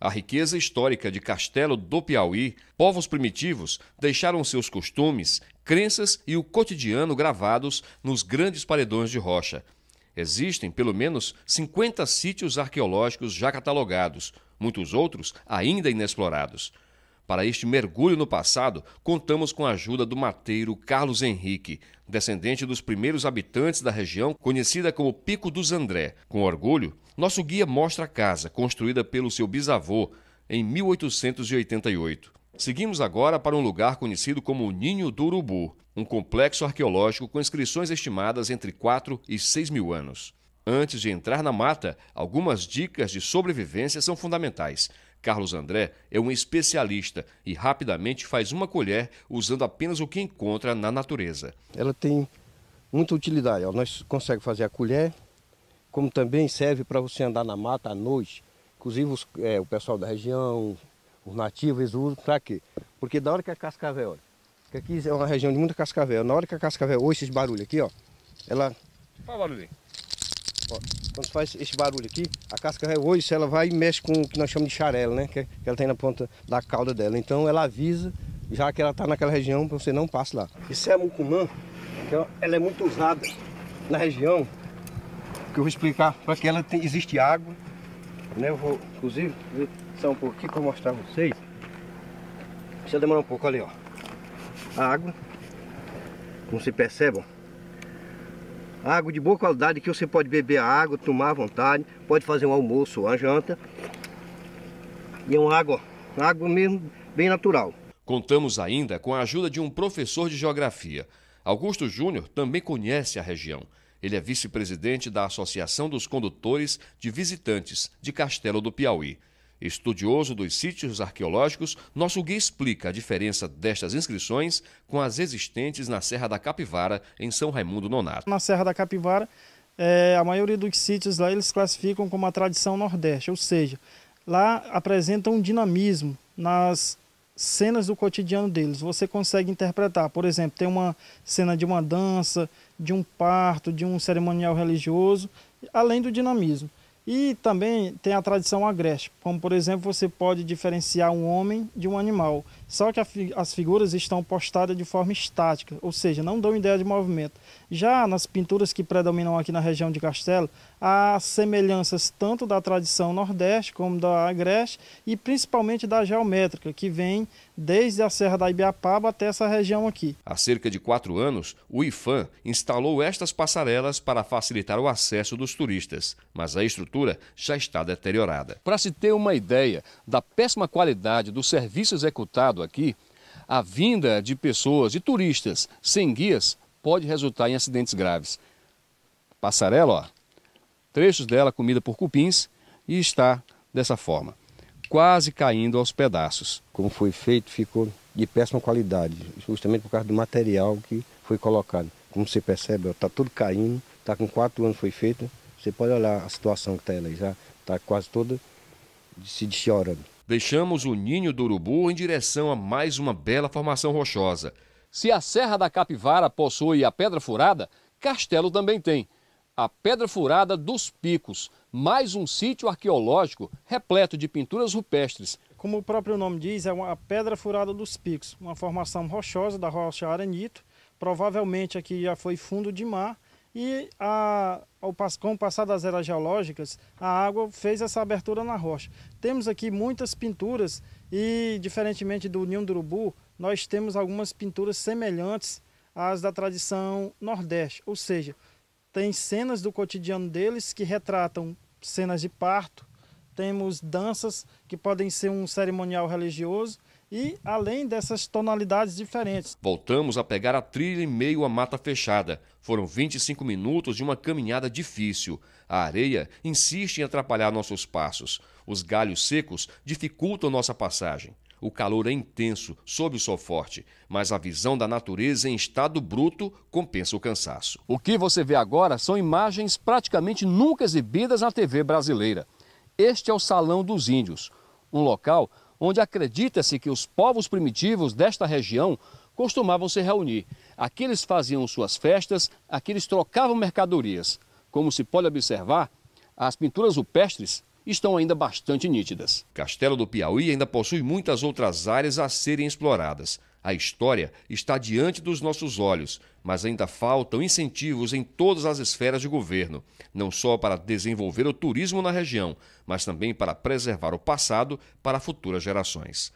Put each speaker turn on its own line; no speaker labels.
a riqueza histórica de Castelo do Piauí, povos primitivos deixaram seus costumes, crenças e o cotidiano gravados nos grandes paredões de rocha. Existem pelo menos 50 sítios arqueológicos já catalogados, muitos outros ainda inexplorados. Para este mergulho no passado, contamos com a ajuda do mateiro Carlos Henrique, descendente dos primeiros habitantes da região conhecida como Pico dos André. Com orgulho, nosso guia mostra a casa construída pelo seu bisavô em 1888. Seguimos agora para um lugar conhecido como Ninho do Urubu, um complexo arqueológico com inscrições estimadas entre 4 e 6 mil anos. Antes de entrar na mata, algumas dicas de sobrevivência são fundamentais. Carlos André é um especialista e rapidamente faz uma colher usando apenas o que encontra na natureza.
Ela tem muita utilidade. Ó. Nós conseguimos fazer a colher, como também serve para você andar na mata à noite. Inclusive os, é, o pessoal da região, os nativos usam para quê? Porque da hora que a cascavel, olha, que aqui é uma região de muita cascavel, na hora que a cascavel ouve esses barulhos aqui, ó, ela... Qual barulho? Ó, quando faz esse barulho aqui, a casca hoje ela vai e mexe com o que nós chamamos de charela, né? É, que, ela tem na ponta da cauda dela. Então ela avisa, já que ela está naquela região, para você não passe lá. Isso é a mucumã, é ela é muito usada na região, que eu vou explicar para que ela tem, existe água. Né? Eu vou, inclusive, só um pouquinho para mostrar para vocês. Deixa eu demorar um pouco, ali, ó. A água, como se percebam, Água de boa qualidade que você pode beber a água, tomar à vontade, pode fazer um almoço ou uma janta. E é uma água, água mesmo bem natural.
Contamos ainda com a ajuda de um professor de geografia. Augusto Júnior também conhece a região. Ele é vice-presidente da Associação dos Condutores de Visitantes de Castelo do Piauí. Estudioso dos sítios arqueológicos, nosso guia explica a diferença destas inscrições com as existentes na Serra da Capivara, em São Raimundo Nonato.
Na Serra da Capivara, é, a maioria dos sítios lá eles classificam como a tradição nordeste, ou seja, lá apresentam um dinamismo nas cenas do cotidiano deles. Você consegue interpretar, por exemplo, tem uma cena de uma dança, de um parto, de um cerimonial religioso, além do dinamismo. E também tem a tradição agreste, como por exemplo você pode diferenciar um homem de um animal, só que as figuras estão postadas de forma estática, ou seja, não dão ideia de movimento. Já nas pinturas que predominam aqui na região de Castelo, há semelhanças tanto da tradição nordeste como da agreste e principalmente da geométrica, que vem desde a Serra da Ibiapaba até essa região aqui.
Há cerca de quatro anos, o IFAM instalou estas passarelas para facilitar o acesso dos turistas, mas a estrutura infraestrutura já está deteriorada. Para se ter uma ideia da péssima qualidade do serviço executado aqui, a vinda de pessoas, e turistas, sem guias, pode resultar em acidentes graves. Passarela, ó, trechos dela comida por cupins e está dessa forma,
quase caindo aos pedaços. Como foi feito, ficou de péssima qualidade, justamente por causa do material que foi colocado. Como você percebe, está tudo caindo, está com quatro anos foi feito, você pode olhar a situação que está ela aí, já está quase toda se desfiorando.
Deixamos o ninho do urubu em direção a mais uma bela formação rochosa. Se a Serra da Capivara possui a Pedra Furada, Castelo também tem. A Pedra Furada dos Picos, mais um sítio arqueológico repleto de pinturas rupestres.
Como o próprio nome diz, é uma Pedra Furada dos Picos, uma formação rochosa da rocha arenito. Provavelmente aqui já foi fundo de mar e a, ao, com o passar das eras geológicas, a água fez essa abertura na rocha. Temos aqui muitas pinturas e, diferentemente do Ninho do Urubu, nós temos algumas pinturas semelhantes às da tradição nordeste, ou seja, tem cenas do cotidiano deles que retratam cenas de parto, temos danças que podem ser um cerimonial religioso e além dessas tonalidades diferentes.
Voltamos a pegar a trilha em meio à mata fechada. Foram 25 minutos de uma caminhada difícil. A areia insiste em atrapalhar nossos passos. Os galhos secos dificultam nossa passagem. O calor é intenso, sob o sol forte, mas a visão da natureza em estado bruto compensa o cansaço. O que você vê agora são imagens praticamente nunca exibidas na TV brasileira. Este é o Salão dos Índios, um local onde acredita-se que os povos primitivos desta região costumavam se reunir. Aqui eles faziam suas festas, aqui eles trocavam mercadorias. Como se pode observar, as pinturas rupestres estão ainda bastante nítidas. Castelo do Piauí ainda possui muitas outras áreas a serem exploradas. A história está diante dos nossos olhos, mas ainda faltam incentivos em todas as esferas de governo, não só para desenvolver o turismo na região, mas também para preservar o passado para futuras gerações.